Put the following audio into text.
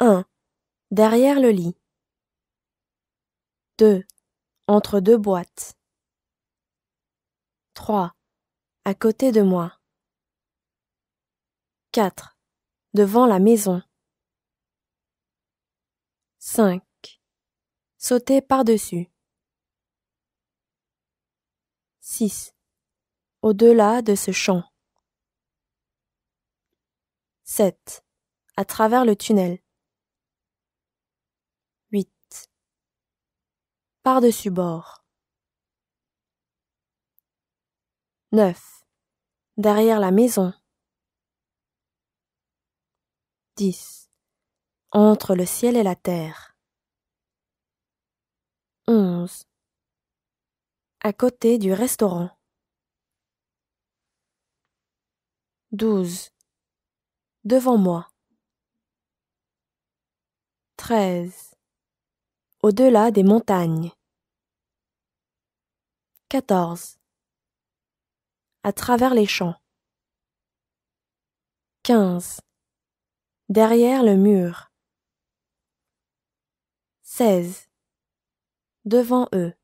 1. Derrière le lit. 2. Entre deux boîtes. 3. À côté de moi. 4. Devant la maison. 5. Sauter par-dessus. 6. Au-delà de ce champ. 7. À travers le tunnel. par-dessus bord. 9. Derrière la maison. 10. Entre le ciel et la terre. 11. À côté du restaurant. 12. Devant moi. 13. Au-delà des montagnes. 14 À travers les champs 15 Derrière le mur 16 Devant eux